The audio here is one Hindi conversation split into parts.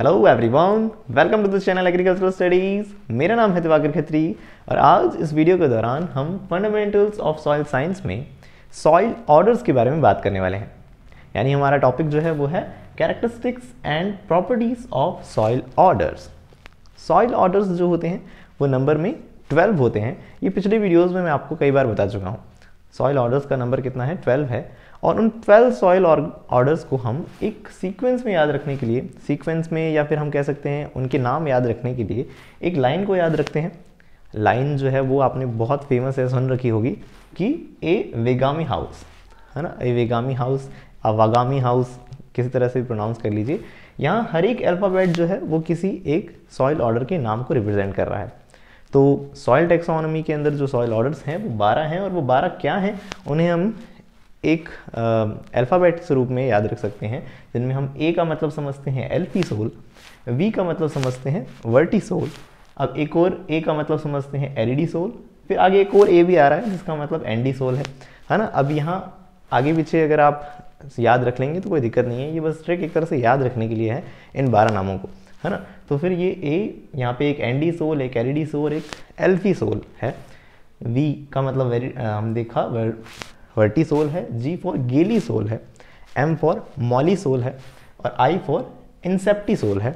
Hello everyone welcome to this channel agricultural studies मेरा नाम है दिवाकर खत्री और आज इस वीडियो के दौरान हम फंडामेंटल्स ऑफ सॉइल साइंस में सॉइल ऑर्डर्स के बारे में बात करने वाले हैं यानी हमारा टॉपिक जो है वो है characteristics and properties of soil orders soil orders जो होते हैं वो नंबर में ट्वेल्व होते हैं ये पिछले वीडियोज़ में मैं आपको कई बार बता चुका हूँ सॉइल ऑर्डर्स का नंबर कितना है ट्वेल्व है और उन 12 सॉइल और ऑर्डर्स को हम एक सीक्वेंस में याद रखने के लिए सीक्वेंस में या फिर हम कह सकते हैं उनके नाम याद रखने के लिए एक लाइन को याद रखते हैं लाइन जो है वो आपने बहुत फेमस है सुन रखी होगी कि ए वेगामी हाउस है ना ए वेगामी हाउस अवागामी हाउस किसी तरह से भी प्रोनाउंस कर लीजिए यहाँ हर एक अल्फ़ाबेट जो है वो किसी एक सॉइल ऑर्डर के नाम को रिप्रेजेंट कर रहा है तो सॉइल टेक्सोनॉमी के अंदर जो सॉइल ऑर्डर्स हैं वो बारह हैं और वो बारह क्या हैं उन्हें हम एक अल्फ़ाबेट रूप में याद रख सकते हैं जिनमें हम ए का मतलब समझते हैं सोल वी का मतलब समझते हैं वर्टी सोल अब एक और ए का मतलब समझते हैं एल सोल फिर आगे एक और ए भी आ रहा है जिसका मतलब सोल है है ना अब यहाँ आगे पीछे अगर आप याद रख लेंगे तो कोई दिक्कत नहीं है ये बस ट्रिक एक तरह से याद रखने के लिए है इन बारह नामों को है ना तो फिर ये ए यहाँ पे एक डी सोल एक डी सोल एक एल्फी सोल है वी का मतलब वेरी हम देखा वर्टिसोल है जी फॉर गेली सोल है एम फॉर मॉली सोल है और आई फॉर इंसेप्टिसोल है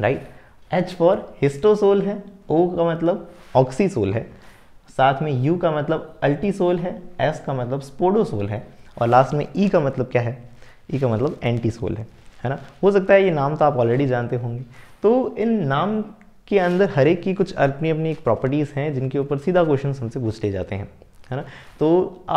राइट एच फॉर हिस्टोसोल है ओ का मतलब ऑक्सीसोल है साथ में यू का मतलब अल्टीसोल है एस का मतलब स्पोडोसोल है और लास्ट में ई e का मतलब क्या है ई e का मतलब एंटीसोल है है ना हो सकता है ये नाम तो आप ऑलरेडी जानते होंगे तो इन नाम के अंदर हर एक की कुछ अपनी अपनी एक प्रॉपर्टीज़ हैं जिनके ऊपर सीधा क्वेश्चन हमसे पूछ जाते हैं है ना तो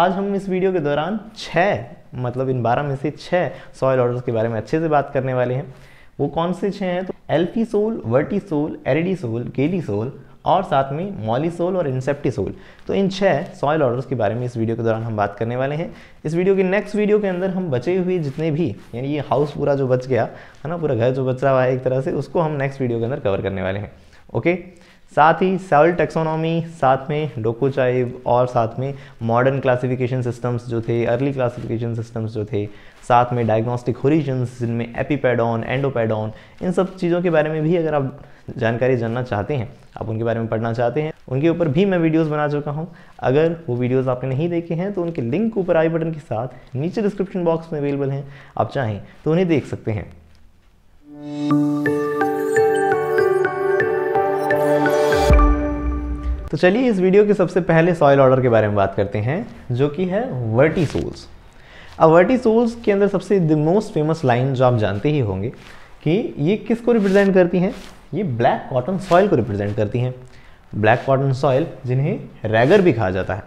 आज हम इस वीडियो के दौरान छः मतलब इन बारह में से छः सॉयल ऑर्डर्स के बारे में अच्छे से बात करने वाले हैं वो कौन से छः हैं तो एल्फीसोल वर्टिसोल एरिडीसोल गेलीसोल और साथ में मॉलिसोल और इंसेप्टिसोल तो इन छः सॉयल ऑर्डर्स के बारे में इस वीडियो के दौरान हम बात करने वाले हैं इस वीडियो के नेक्स्ट वीडियो के अंदर हम बचे हुए जितने भी यानी ये हाउस पूरा जो बच गया है ना पूरा घर जो बच रहा है एक तरह से उसको हम नेक्स्ट वीडियो के अंदर कवर करने वाले हैं ओके साथ ही सेल टेक्सोनॉमी साथ में डोकोचाइव और साथ में मॉडर्न क्लासिफिकेशन सिस्टम्स जो थे अर्ली क्लासिफिकेशन सिस्टम्स जो थे साथ में डायग्नोस्टिक होरिजन्स जिनमें एपीपेडॉन एंडोपेडॉन इन सब चीज़ों के बारे में भी अगर आप जानकारी जानना चाहते हैं आप उनके बारे में पढ़ना चाहते हैं उनके ऊपर भी मैं वीडियोस बना चुका हूं अगर वो वीडियोस आपने नहीं देखे हैं तो उनके लिंक ऊपर आई बटन के साथ नीचे डिस्क्रिप्शन बॉक्स में अवेलेबल हैं आप चाहें तो उन्हें देख सकते हैं तो चलिए इस वीडियो के सबसे पहले सॉयल ऑर्डर के बारे में बात करते हैं जो कि है वर्टी सोल्स अब वर्टी सोल्स के अंदर सबसे द मोस्ट फेमस लाइन जो आप जानते ही होंगे कि ये किस को रिप्रेजेंट करती हैं ये ब्लैक कॉटन सॉइल को रिप्रेजेंट करती हैं ब्लैक कॉटन सॉइल जिन्हें रैगर भी कहा जाता है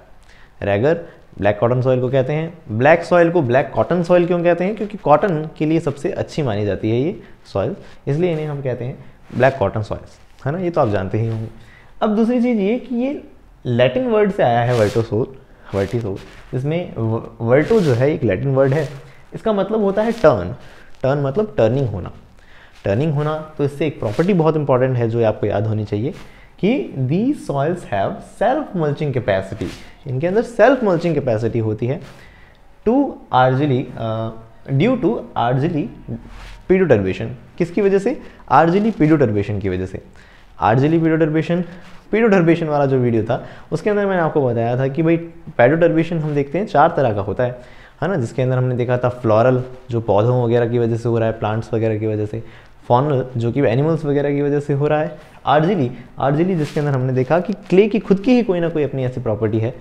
रैगर ब्लैक कॉटन सॉइल को कहते हैं ब्लैक सॉइल को ब्लैक कॉटन सॉइल क्यों कहते हैं क्योंकि कॉटन के लिए सबसे अच्छी मानी जाती है ये सॉइल इसलिए इन्हें हम कहते हैं ब्लैक कॉटन सॉइल्स है ना ये तो आप जानते ही होंगे अब दूसरी चीज़ ये कि ये लैटिन वर्ड से आया है वर्टोसोल वर्टिसोल इसमें वर्टो जो है एक लैटिन वर्ड है इसका मतलब होता है टर्न टर्न मतलब टर्निंग होना टर्निंग होना तो इससे एक प्रॉपर्टी बहुत इंपॉर्टेंट है जो आपको याद होनी चाहिए कि the soils have self mulching capacity इनके अंदर सेल्फ मल्चिंग कैपेसिटी होती है to argilli due to argillipedoturbation किसकी वजह से आर्जिली पीडोटर्बेशन की वजह से आर्जिली पीडोडर्बेशन पीडोडर्बेशन वाला जो वीडियो था उसके अंदर मैंने आपको बताया था कि भाई पैडोडर्बेशन हम देखते हैं चार तरह का होता है है ना जिसके अंदर हमने देखा था फ्लोरल जो पौधों वगैरह की वजह से हो रहा है प्लांट्स वगैरह की वजह से फॉनल जो कि एनिमल्स वगैरह की वजह से हो रहा है आर्जिली आर्जिली जिसके अंदर हमने देखा कि क्ले की खुद की ही कोई ना कोई अपनी ऐसी प्रॉपर्टी है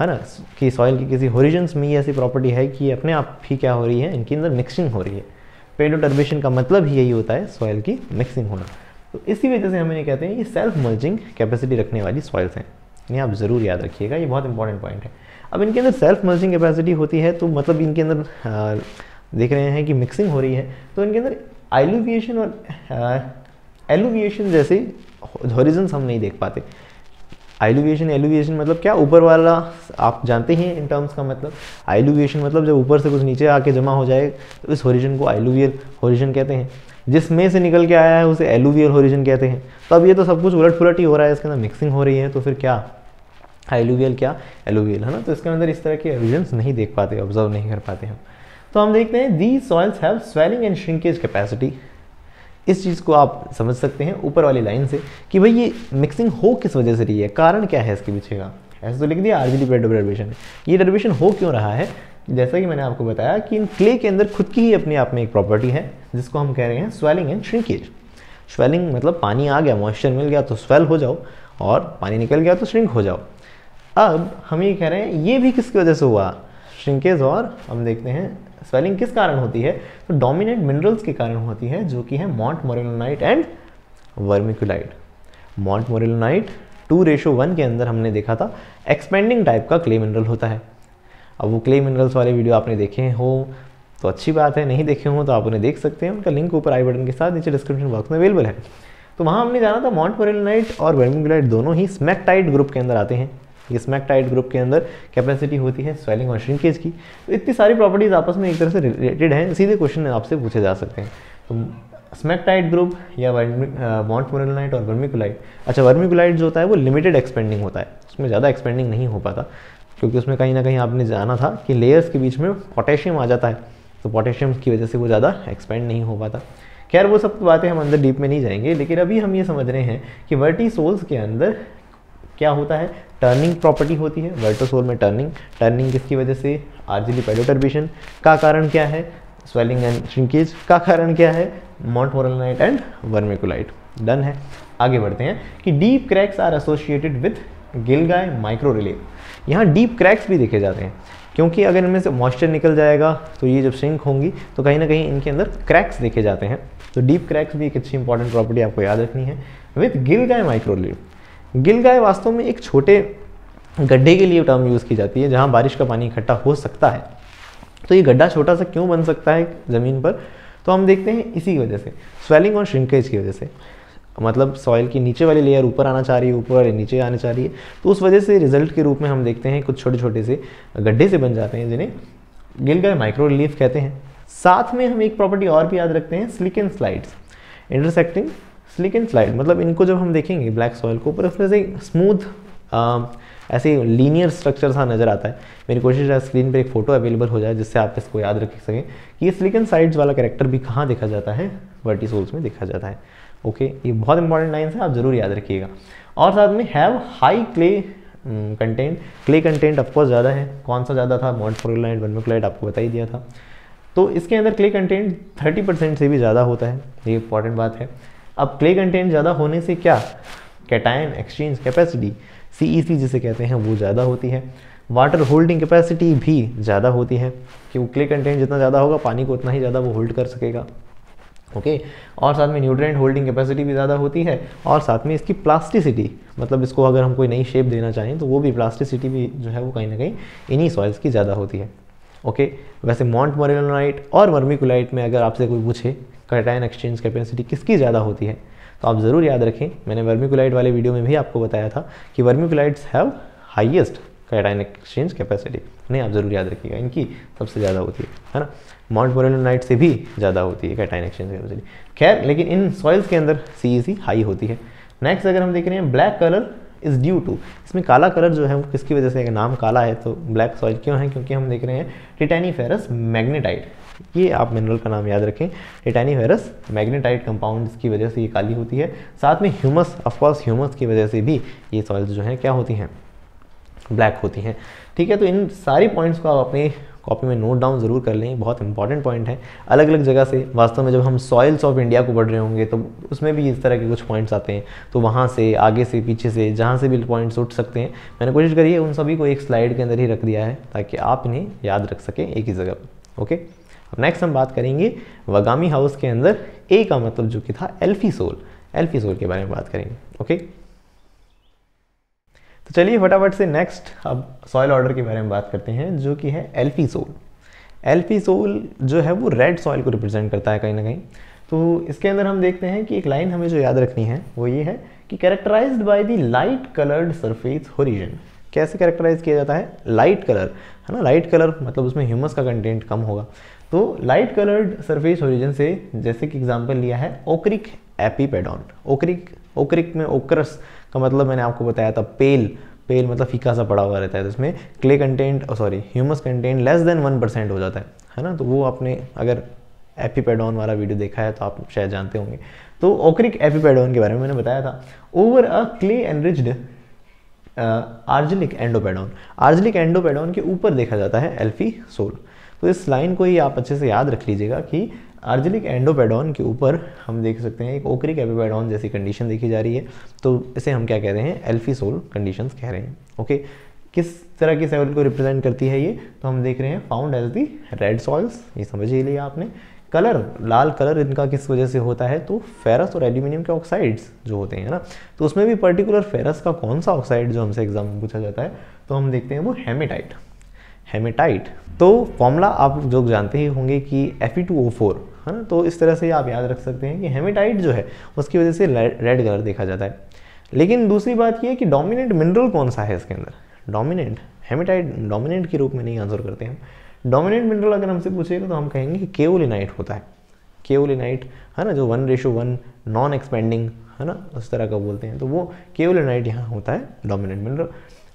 है ना कि सॉइल की किसी होरिजन्स में ही ऐसी प्रॉपर्टी है कि अपने आप ही क्या हो रही है इनके अंदर मिक्सिंग हो रही है पेडोटर्बेशन का मतलब ही यही होता है सॉइल की मिक्सिंग होना तो इसी वजह से हम ये कहते हैं ये सेल्फ मर्जिंग कैपेसिटी रखने वाली सॉइल्स हैं ये आप ज़रूर याद रखिएगा ये बहुत इंपॉर्टेंट पॉइंट है अब इनके अंदर सेल्फ मर्जिंग कैपेसिटी होती है तो मतलब इनके अंदर देख रहे हैं कि मिक्सिंग हो रही है तो इनके अंदर एलुविएशन और एलुविएशन जैसे हॉरिजन्स हम नहीं देख पाते एलिवेशन एलिवेशन मतलब क्या ऊपर वाला आप जानते ही हैं इन टर्म्स का मतलब एलिवेशन मतलब जब ऊपर से कुछ नीचे आके जमा हो जाए तो इस होरिजन को एलुवियल होरिजन कहते हैं जिसमें से निकल के आया है उसे एलुवियल होरिजन कहते हैं तो अब ये तो सब कुछ उलट पुलट ही हो रहा है इसके अंदर मिक्सिंग हो रही है तो फिर क्या एलुवियल क्या एलुवियल है ना तो इसके अंदर इस तरह के एविडेंस नहीं देख पाते ऑब्जर्व नहीं कर पाते हम तो हम देखते हैं the soils have swelling and shrinkage capacity इस चीज़ को आप समझ सकते हैं ऊपर वाली लाइन से कि भाई ये मिक्सिंग हो किस वजह से रही है कारण क्या है इसके पीछे का ऐसे तो लिख दिया आरजीडी डी डेरिवेशन ये डरबेशन हो क्यों रहा है जैसा कि मैंने आपको बताया कि इन क्ले के अंदर खुद की ही अपने आप में एक प्रॉपर्टी है जिसको हम कह रहे हैं स्वेलिंग एंड श्रिंकेज स्वेलिंग मतलब पानी आ गया मॉइस्चर मिल गया तो स्वेल हो जाओ और पानी निकल गया तो श्रिंक हो जाओ अब हम ये कह रहे हैं ये भी किसकी वजह से हुआ श्रिंकेज और हम देखते हैं स्वेलिंग किस कारण होती है तो डोमिनेंट मिनरल्स के कारण होती है जो कि है montmorillonite and vermiculite montmorillonite two ratio one के अंदर हमने देखा था एक्सपेंडिंग टाइप का क्ले मिनरल होता है अब वो क्ले मिनरल्स वाले वीडियो आपने देखे हो तो अच्छी बात है नहीं देखे हों तो आप उन्हें देख सकते हैं उनका लिंक ऊपर आई बटन के साथ नीचे डिस्क्रिप्शन बॉक्स में अवेलेबल है तो वहाँ हमने जाना था मॉन्ट मोरेलोनाइट और वर्मिकुलाइट दोनों ही स्मैकटाइट ग्रुप के अंदर आते हैं ये गिस्मैकटाइड ग्रुप के अंदर कैपेसिटी होती है स्वेलिंग और श्रिंकेज की तो इतनी सारी प्रॉपर्टीज़ आपस में एक तरह से रिलेटेड हैं सीधे क्वेश्चन आपसे पूछे जा सकते हैं तो स्मैकटाइट ग्रुप या वॉन्ट मोरलनाइट और वर्मिकुलाइट अच्छा वर्मिकुलाइट जो होता है वो लिमिटेड एक्सपेंडिंग होता है उसमें ज़्यादा एक्सपेंडिंग नहीं हो पाता क्योंकि उसमें कहीं ना कहीं आपने जाना था कि लेयर्स के बीच में पोटेशियम आ जाता है तो पोटेशियम की वजह से वो ज़्यादा एक्सपेंड नहीं हो पाता खैर वो सब बातें हम अंदर डीप में नहीं जाएंगे लेकिन अभी हम ये समझ रहे हैं कि वर्टी सोल्स के अंदर क्या होता है टर्निंग प्रॉपर्टी होती है वर्टोसोल में टर्निंग टर्निंग किसकी वजह से आर्जिली पेडोटर्बेशन का कारण क्या है स्वेलिंग एंड श्रिंकेज का कारण क्या है मॉन्टोरलाइट एंड वर्मेकोलाइट डन है आगे बढ़ते हैं कि deep cracks are associated with gilgai micro relief यहाँ डीप क्रैक्स भी देखे जाते हैं क्योंकि अगर इनमें से मॉइस्चर निकल जाएगा तो ये जब श्रिंक होंगी तो कहीं ना कहीं इनके अंदर क्रैक्स देखे जाते हैं तो डीप क्रैक्स भी एक अच्छी इंपॉर्टेंट प्रॉपर्टी आपको याद रखनी है with gilgai microrelief gilgai वास्तव में एक छोटे गड्ढे के लिए टर्म यूज़ की जाती है जहाँ बारिश का पानी इकट्ठा हो सकता है तो ये गड्ढा छोटा सा क्यों बन सकता है ज़मीन पर तो हम देखते हैं इसी वजह से स्वेलिंग और श्रिंकेज की वजह से मतलब सॉइल की नीचे वाली लेयर ऊपर आना चाह रही है ऊपर वाली नीचे आना चाह रही है तो उस वजह से रिजल्ट के रूप में हम देखते हैं कुछ छोटे छोटे से गड्ढे से बन जाते हैं जिन्हें गिल गाय माइक्रो रिलीफ कहते हैं साथ में हम एक प्रॉपर्टी और भी याद रखते हैं slickensides intersecting slickenside मतलब इनको जब हम देखेंगे ब्लैक सॉइल को ऊपर उसमें से स्मूथ ऐसे लीनियर स्ट्रक्चर सा नज़र आता है मेरी कोशिश है स्क्रीन पर एक फ़ोटो अवेलेबल हो जाए जिससे आप इसको याद रख सकें कि ये सिलिकन साइड्स वाला करेक्टर भी कहाँ देखा जाता है सोल्स में देखा जाता है ओके ये बहुत इंपॉर्टेंट लाइन है आप ज़रूर याद रखिएगा और साथ में have high clay content clay content of course ज़्यादा है कौन सा ज़्यादा था मॉन्ट फोरलाइट वनमोक्लाइट आपको बता ही दिया था तो इसके अंदर क्ले कंटेंट 30 परसेंट से भी ज़्यादा होता है ये इंपॉर्टेंट बात है अब क्ले कंटेंट ज़्यादा होने से क्या कैटाइन एक्सचेंज कैपेसिटी सी जिसे कहते हैं वो ज़्यादा होती है वाटर होल्डिंग कैपेसिटी भी ज़्यादा होती है कि वो क्ले कंटेंट जितना ज़्यादा होगा पानी को उतना ही ज़्यादा वो होल्ड कर सकेगा ओके okay? और साथ में न्यूट्रेंट होल्डिंग कैपेसिटी भी ज़्यादा होती है और साथ में इसकी प्लास्टिसिटी मतलब इसको अगर हम कोई नई शेप देना चाहें तो वो भी प्लास्टिसिटी भी जो है वो कहीं ना कहीं इन्हीं सॉइल्स की ज़्यादा होती है ओके okay? वैसे मॉन्ट मरेलोनाइट और वर्मिकुलाइट में अगर आपसे कोई पूछे कटाइन एक्सचेंज कैपेसिटी किसकी ज़्यादा होती है तो आप ज़रूर याद रखें मैंने वर्मिकुलाइट वाले वीडियो में भी आपको बताया था कि vermiculites have highest cation exchange capacity नहीं आप ज़रूर याद रखिएगा इनकी सबसे ज़्यादा होती है है ना माउंट मोरेलोनाइट से भी ज़्यादा होती है कैटाइन एक्सचेंज कैपेसिटी खैर लेकिन इन सॉइल्स के अंदर सी हाई e होती है नेक्स्ट अगर हम देख रहे हैं black colour is due to इसमें काला कलर जो है वो किसकी वजह से नाम काला है तो ब्लैक सॉइल क्यों है क्योंकि हम देख रहे हैं टिटैनी फेरस मैग्नेटाइट ये आप मिनरल का नाम याद रखें टिटानी वायरस मैग्नेटाइट कंपाउंड्स की वजह से ये काली होती है साथ में ह्यूमस ऑफकोर्स ह्यूमस की वजह से भी ये सॉइल्स जो हैं क्या होती हैं ब्लैक होती हैं ठीक है तो इन सारी पॉइंट्स को आप अपने कॉपी में नोट डाउन ज़रूर कर लें बहुत इंपॉर्टेंट पॉइंट है अलग अलग जगह से वास्तव में जब हम सॉइल्स ऑफ इंडिया को पढ़ रहे होंगे तो उसमें भी इस तरह के कुछ पॉइंट्स आते हैं तो वहाँ से आगे से पीछे से जहाँ से भी पॉइंट्स उठ सकते हैं मैंने कोशिश करी है उन सभी को एक स्लाइड के अंदर ही रख दिया है ताकि आप इन्हें याद रख सकें एक ही जगह पर ओके अब नेक्स्ट हम बात करेंगे वगामी हाउस के अंदर ए का मतलब जो कि था एल्फी सोल एल्फी सोल के बारे में बात करेंगे ओके तो चलिए फटाफट से नेक्स्ट अब सॉयल ऑर्डर के बारे में बात करते हैं जो कि है एल्फी सोल एल्फी सोल जो है वो रेड सॉइल को रिप्रेजेंट करता है कहीं ना कहीं तो इसके अंदर हम देखते हैं कि एक लाइन हमें जो याद रखनी है वो ये है कि characterise by the light coloured surface horizon कैसे कैरेक्टराइज किया जाता है लाइट कलर है ना लाइट कलर मतलब उसमें ह्यूमस का कंटेंट कम होगा तो लाइट कलर्ड सरफेस ओरिजिन से जैसे कि एग्जाम्पल लिया है ओक्रिक एपीपेडॉन ओक्रिक ओक्रिक में ओक्रस का मतलब मैंने आपको बताया था पेल पेल मतलब फीका सा पड़ा हुआ रहता है तो इसमें clay content sorry humus content less than one percent हो जाता है है ना तो वो आपने अगर एपीपेडॉन वाला वीडियो देखा है तो आप शायद जानते होंगे तो ओक्रिक एपीपेडॉन के बारे में मैंने बताया था over a clay enriched argillic endopedon argillic endopedon के ऊपर देखा जाता है एल्फी सोल तो इस लाइन को ही आप अच्छे से याद रख लीजिएगा कि आर्जेलिक एंडोपेडॉन के ऊपर हम देख सकते हैं एक ओकरिक एपिपेडॉन जैसी कंडीशन देखी जा रही है तो इसे हम क्या कह रहे हैं एल्फीसोल कंडीशंस कह रहे हैं ओके किस तरह की सेल को रिप्रेजेंट करती है ये तो हम देख रहे हैं found as the red soils ये समझ ही लिया आपने कलर लाल कलर इनका किस वजह से होता है तो फेरस और एल्यूमिनियम के ऑक्साइड्स जो होते हैं ना तो उसमें भी पर्टिकुलर फेरस का कौन सा ऑक्साइड जो हमसे एग्जाम में पूछा जाता है तो हम देखते हैं वो हेमेटाइट हेमेटाइट तो फॉर्मूला आप लोग जानते ही होंगे कि Fe2O4 है ना तो इस तरह से आप याद रख सकते हैं कि हेमेटाइट जो है उसकी वजह से रेड कलर देखा जाता है लेकिन दूसरी बात यह कि डोमिनेंट मिनरल कौन सा है इसके अंदर डोमिनेंट हेमेटाइट डोमिनेंट के रूप में नहीं आंसर करते हैं डोमिनेंट मिनरल अगर हमसे पूछेगा तो हम कहेंगे कि केओलिनाइट होता है केओलिनाइट है ना जो one ratio one non expanding है ना उस तरह का बोलते हैं तो वो केओलिनाइट यहाँ होता है डोमिनेंट मिनरल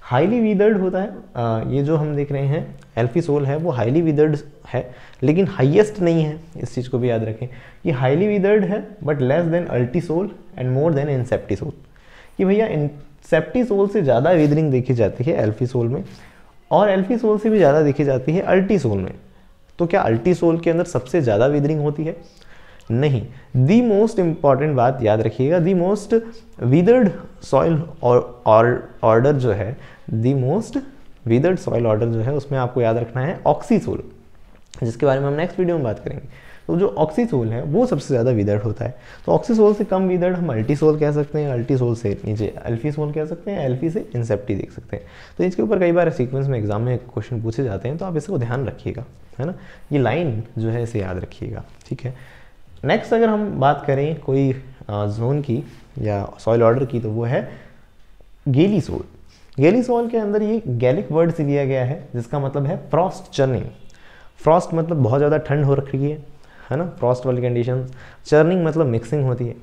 हाईली विदर्ड होता है आ, ये जो हम देख रहे हैं एल्फी सोल है वो हाईली विदर्ड है लेकिन हाइएस्ट नहीं है इस चीज़ को भी याद रखें ये हाईली विदर्ड है but less than ultisol and more than inceptisol कि भैया इंसेप्टिसोल से ज़्यादा विदरिंग देखी जाती है एल्फी सोल में और एल्फी सोल से भी ज़्यादा देखी जाती है अल्टीसोल में तो क्या अल्टीसोल के अंदर सबसे ज़्यादा विदरिंग होती है नहीं दी मोस्ट इम्पॉर्टेंट बात याद रखिएगा the most weathered soil order जो है the most weathered soil order जो है उसमें आपको याद रखना है ऑक्सीसोल जिसके बारे में हम नेक्स्ट वीडियो में बात करेंगे तो जो ऑक्सीसोल है वो सबसे ज़्यादा विदर्ड होता है तो ऑक्सीसोल से कम विदर्ड हम अल्टीसोल कह सकते हैं अल्टीसोल से नीचे अल्फीसोल कह सकते हैं एल्फी से इंसेप्टी देख सकते हैं तो इसके ऊपर कई बार सीक्वेंस में एग्जाम में क्वेश्चन पूछे जाते हैं तो आप इसको ध्यान रखिएगा है ना ये लाइन जो है इसे याद रखिएगा ठीक है नेक्स्ट अगर हम बात करें कोई जोन की या सॉइल ऑर्डर की तो वो है गेली सोल गेली सोल के अंदर ये गैलिक वर्ड से लिया गया है जिसका मतलब है फ्रॉस्ट चर्निंग फ्रॉस्ट मतलब बहुत ज़्यादा ठंड हो रखी है है ना फ्रॉस्ट वाली कंडीशन चर्निंग मतलब मिक्सिंग होती है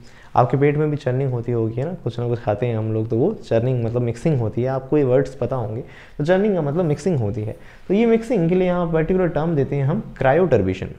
आपके पेट में भी चर्निंग होती होगी है ना कुछ ना कुछ खाते हैं हम लोग तो वो चर्निंग मतलब मिक्सिंग होती है आपको ये वर्ड्स पता होंगे तो चर्निंग का मतलब मिक्सिंग होती है तो ये मिक्सिंग के लिए यहाँ पर्टिकुलर टर्म देते हैं हम क्रायोटर्बिशन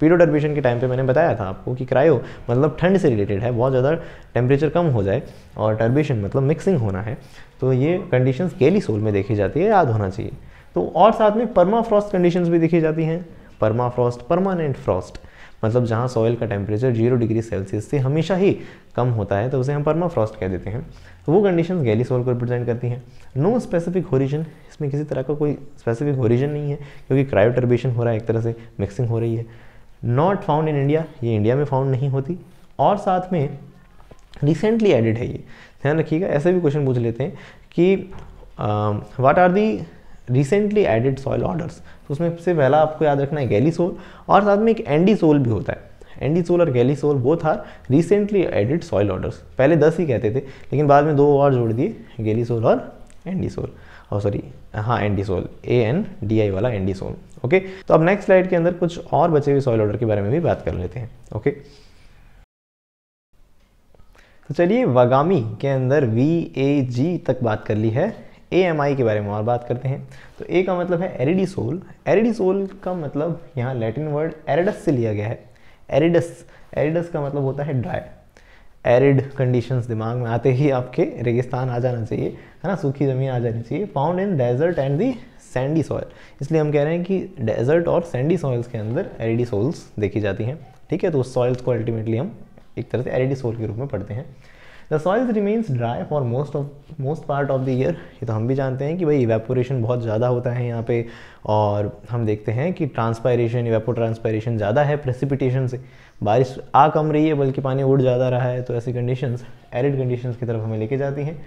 पीरियड एडमिशन के टाइम पे मैंने बताया था आपको कि क्रायो मतलब ठंड से रिलेटेड है बहुत ज़्यादा टेम्परेचर कम हो जाए और टर्बेशन मतलब मिक्सिंग होना है तो ये कंडीशंस केली सोल में देखी जाती है याद होना चाहिए तो और साथ में परमा फ्रॉस्ट कंडीशंस भी देखी जाती हैं परमा फ्रॉस्ट परमानेंट फ्रॉस्ट मतलब जहाँ सॉयल का टेम्परेचर जीरो डिग्री सेल्सियस से हमेशा ही कम होता है तो उसे हम परमा फ्रॉस्ट कह देते हैं तो वो कंडीशन गैली सोल को रिप्रेजेंट करती हैं नो स्पेसिफिक ओरिजन इसमें किसी तरह का कोई स्पेसिफिक ओरिजन नहीं है क्योंकि क्रायोटर्बेशन हो रहा है एक तरह से मिक्सिंग हो रही है नॉट फाउंड इन इंडिया ये इंडिया में फाउंड नहीं होती और साथ में रिसेंटली एडिड है ये ध्यान रखिएगा ऐसे भी क्वेश्चन पूछ लेते हैं कि what are the recently added soil orders तो उसमें सबसे पहला आपको याद रखना है गैली सोल और साथ में एक एंडी सोल भी होता है एंडी सोल और gelisol both are recently added soil orders पहले दस ही कहते थे लेकिन बाद में दो और जोड़ दिए गैली सोल और एंडी सोल और सॉरी हाँ andisol A N D I वाला एंडीसोल ओके तो अब नेक्स्ट स्लाइड के अंदर कुछ और बचे हुए सॉइल ऑर्डर के बारे में भी बात कर लेते हैं ओके तो चलिए वगामी के अंदर वी ए जी तक बात कर ली है ए एम आई के बारे में और बात करते हैं तो ए का मतलब है एरिडिसोल एरिडिसोल का मतलब यहाँ लैटिन वर्ड एरिडस से लिया गया है एरिडस एरिडस का मतलब होता है ड्राई एरिड कंडीशंस दिमाग में आते ही आपके रेगिस्तान आ जाना चाहिए है ना सूखी ज़मीन आ जानी चाहिए found in desert and the sandy soil इसलिए हम कह रहे हैं कि डेजर्ट और सैंडी सॉइल्स के अंदर एरिडी सोल्स देखी जाती हैं ठीक है तो उस सॉइल्स को अल्टीमेटली हम एक तरह से एरिडी सोल के रूप में पढ़ते हैं the soils remains dry for most of most part of the year ये तो हम भी जानते हैं कि भाई इवेपोरेशन बहुत ज़्यादा होता है यहाँ पे और हम देखते हैं कि ट्रांसपायरेशन इवेपो ट्रांसपायरेशन ज़्यादा है प्रेसिपिटेशन से बारिश आ कम रही है बल्कि पानी उड़ ज़्यादा रहा है तो ऐसी कंडीशंस एरिड कंडीशंस की तरफ हमें लेके जाती हैं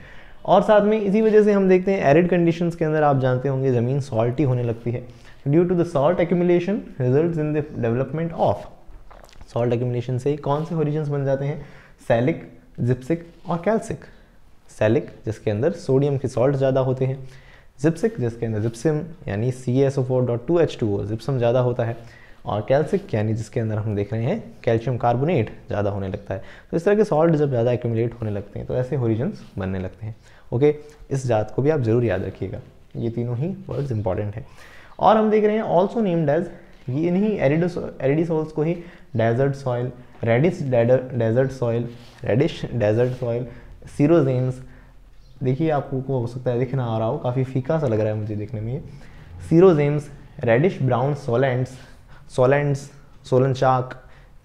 और साथ में इसी वजह से हम देखते हैं एरिड कंडीशंस के अंदर आप जानते होंगे ज़मीन सॉल्टी होने लगती है due to the salt accumulation result in the development of salt accumulation से कौन से ओरिजन्स बन जाते हैं सैलिक जिप्सिक और कैल्सिक सेलिक जिसके अंदर सोडियम के सॉल्ट ज़्यादा होते हैं जिप्सिक जिसके अंदर जिप्सम यानी C S O four dot two H two O gypsum ज़्यादा होता है और कैल्सिक यानी जिसके अंदर हम देख रहे हैं कैल्शियम कार्बोनेट ज़्यादा होने लगता है तो इस तरह के सॉल्ट जब ज़्यादा एक्यूमुलेट होने लगते हैं तो ऐसे होरिजन्स बनने लगते हैं ओके इस जात को भी आप ज़रूर याद रखिएगा ये तीनों ही वर्ड्स इंपॉर्टेंट हैं और हम देख रहे हैं ऑल्सो नेम्ड एज ये इन्हीं एरिडस एरिडिसोल्स को ही desert soil reddish desert soil reddish desert soil sierozems देखिए आपको को हो सकता है दिखना आ रहा हो काफ़ी फीका सा लग रहा है मुझे देखने में ये sierozems reddish brown solonetz solonetz solonchak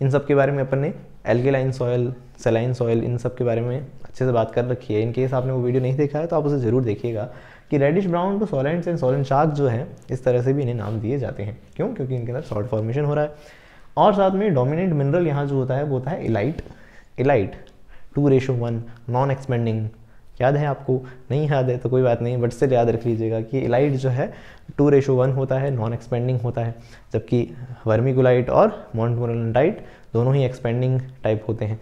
इन सब के बारे में अपन ने एल्केलाइन सॉयल सेलाइन सॉयल इन सब के बारे में अच्छे से बात कर रखी है इन केस आपने वो वीडियो नहीं देखा है तो आप उसे ज़रूर देखिएगा कि reddish brown to solonetz and solonchak जो है इस तरह से भी इन्हें नाम दिए जाते हैं क्यों क्योंकि इनके अंदर सॉल्ट फॉर्मेशन हो रहा है और साथ में डोमिनेंट मिनरल यहाँ जो होता है वो होता है illite illite two ratio one non expanding याद है आपको नहीं याद है तो कोई बात नहीं बट से याद रख लीजिएगा कि इलाइट जो है टू रेशो वन होता है नॉन एक्सपेंडिंग होता है जबकि वर्मिकुलाइट और मॉन्टमोरलाइट दोनों ही एक्सपेंडिंग टाइप होते हैं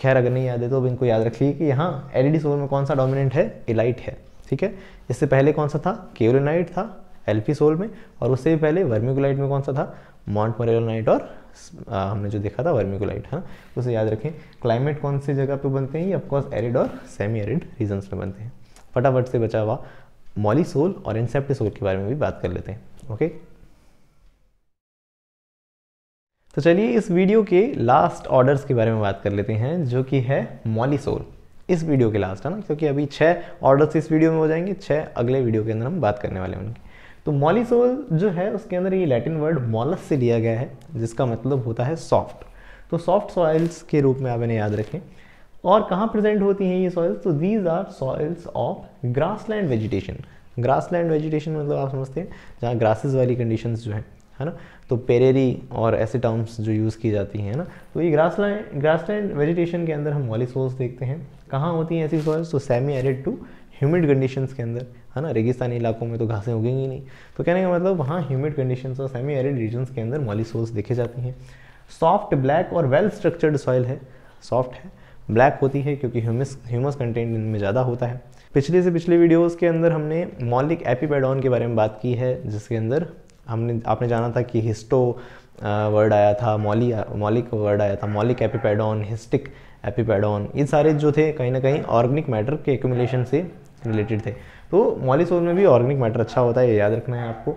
खैर अगर नहीं याद है तो अब इनको याद रख लीजिए कि यहाँ एल सोल e में कौन सा डोमिनेंट है इलाइट है ठीक है इससे पहले कौन सा था केवलिनाइट था एल्फी सोल में और उससे भी पहले वर्मिकुलाइट में कौन सा था मॉन्टमोरेलोनाइट और आ, हमने जो देखा था वर्मिकुलाइट है हाँ, ना उसे याद रखें क्लाइमेट कौन सी जगह पे बनते हैं ये ऑफकोर्स एरिड और सेमी एरिड रीजन्स में बनते हैं फटाफट से बचा हुआ मॉलीसोल और इंसेप्टिसोल के बारे में भी बात कर लेते हैं ओके तो चलिए इस वीडियो के लास्ट ऑर्डर्स के बारे में बात कर लेते हैं जो कि है मॉलीसोल इस वीडियो के लास्ट है ना क्योंकि अभी छः ऑर्डर्स इस वीडियो में हो जाएंगे छः अगले वीडियो के अंदर हम बात करने वाले हैं उनकी तो मॉलिसोल जो है उसके अंदर ये लैटिन वर्ड मॉलस से लिया गया है जिसका मतलब होता है सॉफ्ट तो सॉफ्ट सॉइल्स के रूप में आप इन्हें याद रखें और कहाँ प्रेजेंट होती हैं ये सॉइल्स तो these are soils of grassland vegetation grassland vegetation मतलब आप समझते हैं जहाँ ग्रासेस वाली कंडीशंस जो हैं है ना तो पेरेरी और ऐसे टर्म्स जो यूज़ की जाती हैं ना तो ये grassland grassland vegetation के अंदर हम मॉलीसोल्स देखते हैं कहाँ होती हैं ऐसी सॉइल्स तो semi arid to humid conditions के अंदर है ना रेगिस्तानी इलाकों में तो घासें उगेंगी नहीं तो कहने का मतलब वहाँ ह्यूमिड कंडीशन और सेमी एरिड रीजन्स के अंदर मॉलिसोल्स देखे जाती हैं सॉफ्ट ब्लैक और वेल स्ट्रक्चर्ड सॉइल है सॉफ्ट है ब्लैक होती है क्योंकि ह्यूमस ह्यूमस कंटेंट इनमें ज़्यादा होता है पिछले से पिछले वीडियोस के अंदर हमने मॉलिक एपीपेडॉन के बारे में बात की है जिसके अंदर हमने आपने जाना था कि हिस्टो वर्ड आया था मॉली मॉलिक वर्ड आया था मॉलिक एपीपेडॉन हिस्टिक एपीपेडॉन ये सारे जो थे कहीं ना कहीं ऑर्गेनिक मैटर के एक्यूमुलेशन से रिलेटेड थे तो मॉलिसोल में भी ऑर्गेनिक मैटर अच्छा होता है ये याद रखना है आपको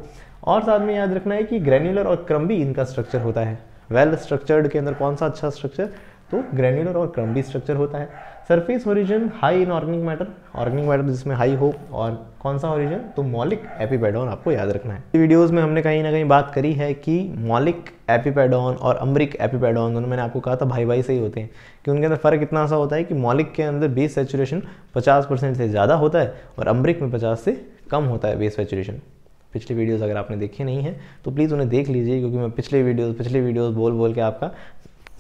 और साथ में याद रखना है कि ग्रेन्यूलर और क्रम भी इनका स्ट्रक्चर होता है वेल well स्ट्रक्चर्ड के अंदर कौन सा अच्छा स्ट्रक्चर तो ग्रेन्यूलर और क्रम्बी स्ट्रक्चर होता है surface origin high in organic matter organic matter जिसमें हाई हो और कौन सा ओरिजिन तो मॉलिक एपीपेडॉन आपको याद रखना है वीडियोस में हमने कहीं ना कहीं बात करी है कि मॉलिक एपीपेडॉन और अम्बरिक एपीपेडॉन दोनों मैंने आपको कहा था भाई भाई से ही होते हैं कि उनके अंदर फ़र्क इतना सा होता है कि मॉलिक के अंदर बेस सेचुरेशन पचास परसेंट से ज़्यादा होता है और अम्बरिक में पचास से कम होता है बेस सेचुरेशन पिछले वीडियोज़ अगर आपने देखे नहीं है तो प्लीज़ उन्हें देख लीजिए क्योंकि मैं पिछले वीडियोज़ पिछले वीडियोज़ बोल बोल के आपका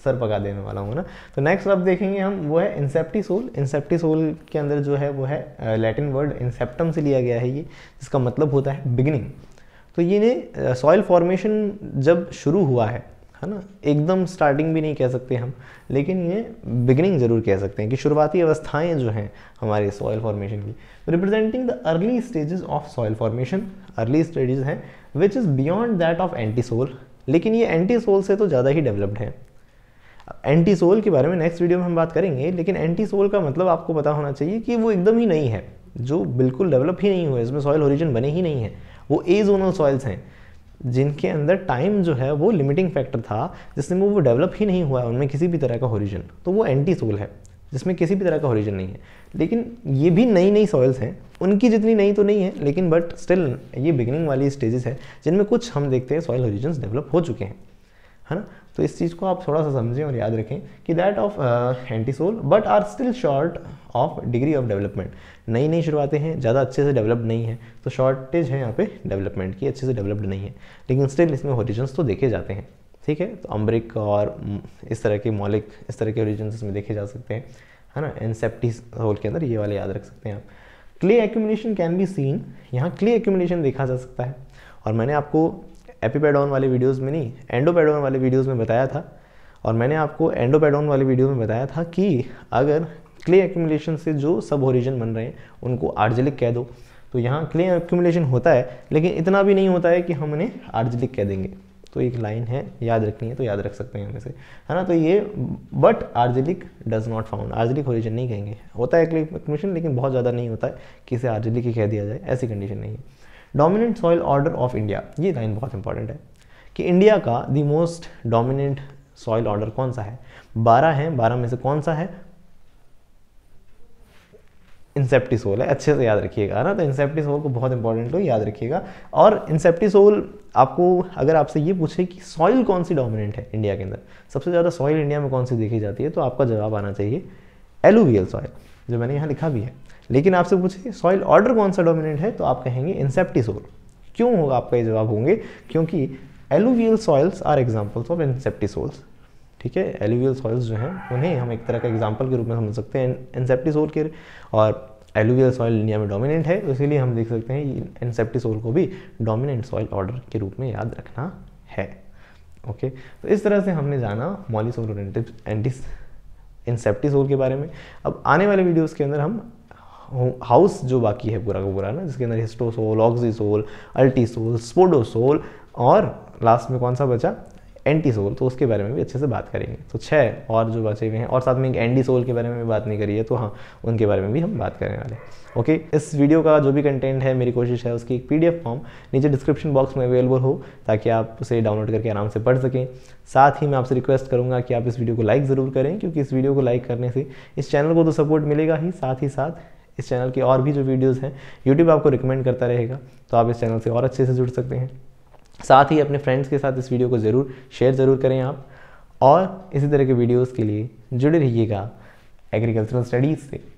सर पका देने वाला हूँ ना तो नेक्स्ट अब देखेंगे हम वो है इंसेप्टिसोल इंसेप्टिसोल के अंदर जो है वो है लैटिन वर्ड इंसेप्टम से लिया गया है ये जिसका मतलब होता है बिगिनिंग तो ये सॉइल फॉर्मेशन जब शुरू हुआ है है ना एकदम स्टार्टिंग भी नहीं कह सकते हम लेकिन ये बिगनिंग ज़रूर कह सकते हैं कि शुरुआती अवस्थाएं जो हैं हमारे सॉइल फॉर्मेशन की representing the early stages of soil formation early stages हैं which is beyond that of entisol लेकिन ये एंटी सोल से तो ज़्यादा ही डेवलप्ड है एंटी सोल के बारे में नेक्स्ट वीडियो में हम बात करेंगे लेकिन एंटी सोल का मतलब आपको पता होना चाहिए कि वो एकदम ही नहीं है जो बिल्कुल डेवलप ही नहीं हुए इसमें सॉयल ओरिजिन बने ही नहीं है वो ए जोनल सॉयल्स हैं जिनके अंदर टाइम जो है वो लिमिटिंग फैक्टर था जिसमें वो डेवलप ही नहीं हुआ है उनमें किसी भी तरह का ओरिजिन तो वो एंटी सोल है जिसमें किसी भी तरह का ओरिजिन नहीं है लेकिन ये भी नई नई सॉइल्स हैं उनकी जितनी नई तो नहीं है लेकिन बट स्टिल ये बिगिनिंग वाली स्टेजेस है जिनमें कुछ हम देखते हैं सॉयल ओरिजिन डेवलप हो चुके हैं है ना तो इस चीज़ को आप थोड़ा सा समझें और याद रखें कि that of entisol but are still short of degree of development नई नई शुरुआतें हैं ज़्यादा अच्छे से डेवलप्ड नहीं है तो शॉर्टेज है यहाँ पे डेवलपमेंट की अच्छे से डेवलप्ड नहीं है लेकिन स्टिल इसमें ओरिजन्स तो देखे जाते हैं ठीक है तो अम्ब्रिक और इस तरह के मौलिक इस तरह के ओरिजन्स इसमें देखे जा सकते हैं है ना एनसेप्टिस होल के अंदर ये वाले याद रख सकते हैं आप clay accumulation can be seen यहाँ क्ले एक्यूमिलेशन देखा जा सकता है और मैंने आपको एपीपेडोन वाले वीडियोस में नहीं एंडोपेडोन वाले वीडियोस में बताया था और मैंने आपको एंडोपेडोन वाले वीडियो में बताया था कि अगर क्ले एक्यूमुलेशन से जो सब ओरिजन बन रहे हैं उनको आर्जेलिक कह दो तो यहाँ क्ले एक्यूमुलेशन होता है लेकिन इतना भी नहीं होता है कि हम उन्हें आर्जेलिक कह देंगे तो एक लाइन है याद रखनी है तो याद रख सकते हैं हमें से है ना तो ये but argillic does not found argillic origin नहीं कहेंगे होता है क्ले एक्यूमुलेशन लेकिन बहुत ज़्यादा नहीं होता है कि इसे आर्जिलिक ही कह दिया जाए ऐसी कंडीशन नहीं है dominant soil order of India ये लाइन बहुत इंपॉर्टेंट है कि इंडिया का the most dominant soil order कौन सा है बारह है बारह में से कौन सा है इंसेप्टिसोल है अच्छे से याद रखिएगा ना तो इंसेप्टिसोल को बहुत इंपॉर्टेंट हो तो याद रखिएगा और इंसेप्टिसोल आपको अगर आपसे ये पूछे कि सॉइल कौन सी डोमिनेंट है इंडिया के अंदर सबसे ज़्यादा सॉइल इंडिया में कौन सी देखी जाती है तो आपका जवाब आना चाहिए एलुवियल सॉइल जो मैंने यहाँ लिखा भी है लेकिन आपसे पूछे सॉइल ऑर्डर कौन सा डोमिनेंट है तो आप कहेंगे इंसेप्टिसोल क्यों होगा आपका ये जवाब होंगे क्योंकि alluvial soils are examples of inceptisols ठीक है एलुवियल सॉइल्स जो हैं उन्हें हम एक तरह का एग्जाम्पल के रूप में समझ सकते हैं इंसेप्टिसोल के और एलुवियल सॉइल इंडिया में डोमिनेंट है तो इसीलिए हम देख सकते हैं इंसेप्टिसोल को भी डोमिनेंट सॉइल ऑर्डर के रूप में याद रखना है ओके तो इस तरह से हमने जाना मॉलिसोल एंटी इंसेप्टिसोल के बारे में अब आने वाले वीडियोज के अंदर हम हाउस जो बाकी है पूरा का पूरा ना जिसके अंदर हिस्टोसोल ऑक्सीसोल अल्टीसोल स्पोडोसोल और लास्ट में कौन सा बचा एंटीसोल तो उसके बारे में भी अच्छे से बात करेंगे तो छः और जो बचे हुए हैं और साथ में एक एंडीसोल के बारे में भी बात नहीं करी है तो हाँ उनके बारे में भी हम बात करने वाले ओके इस वीडियो का जो भी कंटेंट है मेरी कोशिश है उसकी एक पीडीएफ फॉर्म नीचे डिस्क्रिप्शन बॉक्स में अवेलेबल हो ताकि आप उसे डाउनलोड करके आराम से पढ़ सकें साथ ही मैं आपसे रिक्वेस्ट करूँगा कि आप इस वीडियो को लाइक ज़रूर करें क्योंकि इस वीडियो को लाइक करने से इस चैनल को तो सपोर्ट मिलेगा ही साथ ही साथ इस चैनल की और भी जो वीडियोज़ हैं यूट्यूब आपको रिकमेंड करता रहेगा तो आप इस चैनल से और अच्छे से जुड़ सकते हैं साथ ही अपने फ्रेंड्स के साथ इस वीडियो को ज़रूर शेयर ज़रूर करें आप और इसी तरह के वीडियोज़ के लिए जुड़े रहिएगा एग्रीकल्चरल स्टडीज़ से